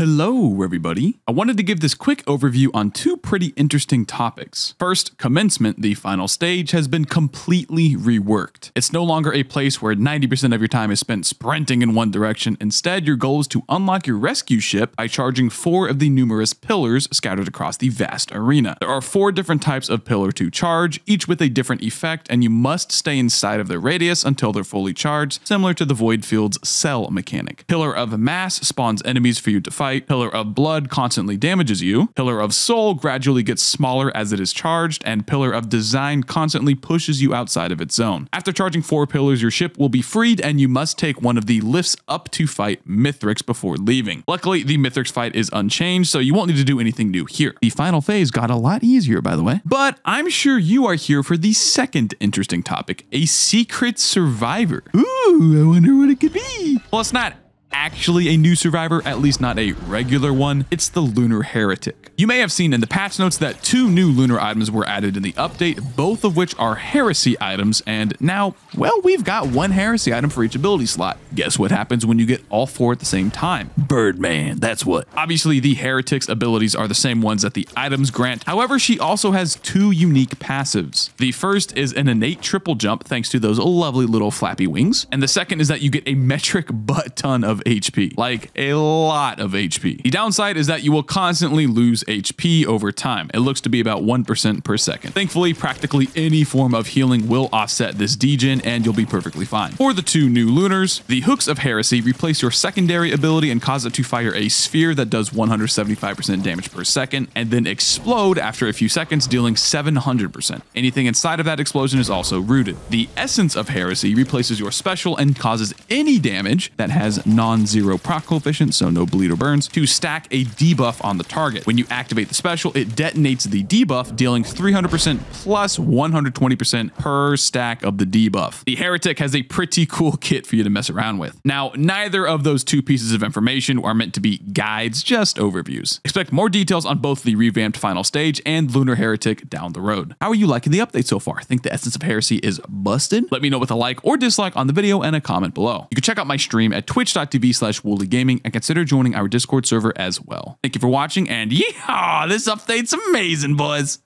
Hello, everybody. I wanted to give this quick overview on two pretty interesting topics. First, commencement, the final stage, has been completely reworked. It's no longer a place where 90% of your time is spent sprinting in one direction. Instead, your goal is to unlock your rescue ship by charging four of the numerous pillars scattered across the vast arena. There are four different types of pillar to charge, each with a different effect, and you must stay inside of their radius until they're fully charged, similar to the Void Field's cell mechanic. Pillar of Mass spawns enemies for you to fight Pillar of blood constantly damages you. Pillar of soul gradually gets smaller as it is charged, and Pillar of design constantly pushes you outside of its zone. After charging four pillars, your ship will be freed, and you must take one of the lifts up to fight Mithrix before leaving. Luckily, the Mithrix fight is unchanged, so you won't need to do anything new here. The final phase got a lot easier, by the way. But I'm sure you are here for the second interesting topic, a secret survivor. Ooh, I wonder what it could be. Well, it's not actually a new survivor, at least not a regular one. It's the Lunar Heretic. You may have seen in the patch notes that two new lunar items were added in the update, both of which are heresy items, and now, well, we've got one heresy item for each ability slot. Guess what happens when you get all four at the same time? Birdman, that's what. Obviously, the Heretic's abilities are the same ones that the items grant. However, she also has two unique passives. The first is an innate triple jump, thanks to those lovely little flappy wings, and the second is that you get a metric butt ton of HP, like a lot of HP. The downside is that you will constantly lose HP over time. It looks to be about 1% per second. Thankfully, practically any form of healing will offset this degen and you'll be perfectly fine. For the two new lunars, the Hooks of Heresy replace your secondary ability and cause it to fire a sphere that does 175% damage per second and then explode after a few seconds dealing 700%. Anything inside of that explosion is also rooted. The Essence of Heresy replaces your special and causes any damage that has non 0 proc coefficient, so no bleed or burns, to stack a debuff on the target. When you activate the special, it detonates the debuff, dealing 300% plus 120% per stack of the debuff. The Heretic has a pretty cool kit for you to mess around with. Now, neither of those two pieces of information are meant to be guides, just overviews. Expect more details on both the revamped final stage and Lunar Heretic down the road. How are you liking the update so far? Think the essence of heresy is busted? Let me know with a like or dislike on the video and a comment below. You can check out my stream at twitch.tv Slash Woolly Gaming and consider joining our Discord server as well. Thank you for watching and yeehaw, this update's amazing, boys.